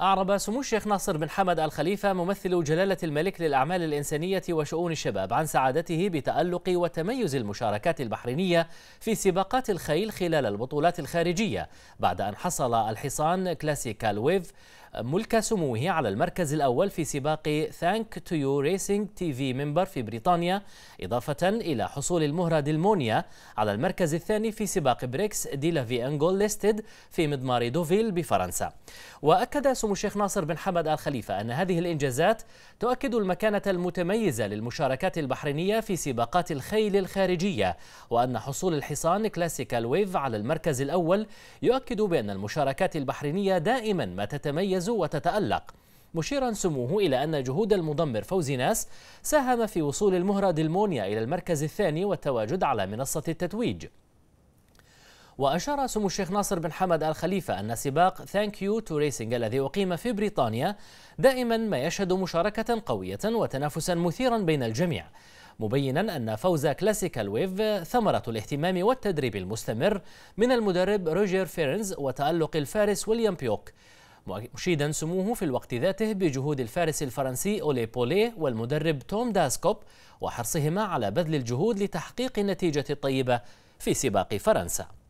أعرب سمو الشيخ ناصر بن حمد الخليفة ممثل جلالة الملك للأعمال الإنسانية وشؤون الشباب عن سعادته بتألق وتميز المشاركات البحرينية في سباقات الخيل خلال البطولات الخارجية بعد أن حصل الحصان كلاسيكال ويف ملك سموه على المركز الأول في سباق ثانك تو يو ريسينج تي في منبر في بريطانيا إضافة إلى حصول المهرة ديلمونيا على المركز الثاني في سباق بريكس دي في أنجول ليستد في مضمار دوفيل بفرنسا وأكد سمو الشيخ ناصر بن حمد الخليفة أن هذه الإنجازات تؤكد المكانة المتميزة للمشاركات البحرينية في سباقات الخيل الخارجية وأن حصول الحصان كلاسيكال ويف على المركز الأول يؤكد بأن المشاركات البحرينية دائما ما تتميز تهتز وتتألق مشيرا سموه إلى أن جهود المدمر فوزي ناس ساهم في وصول المهرة دلمونيا إلى المركز الثاني والتواجد على منصة التتويج وأشار سمو الشيخ ناصر بن حمد الخليفة أن سباق ثانك يو تو ريسينج الذي أقيم في بريطانيا دائما ما يشهد مشاركة قوية وتنافسا مثيرا بين الجميع مبينا أن فوز كلاسيكال ويف ثمرة الاهتمام والتدريب المستمر من المدرب روجر فيرنز وتألق الفارس ويليام بيوك مشيدا سموه في الوقت ذاته بجهود الفارس الفرنسي أولي بولي والمدرب توم داسكوب وحرصهما على بذل الجهود لتحقيق النتيجة الطيبة في سباق فرنسا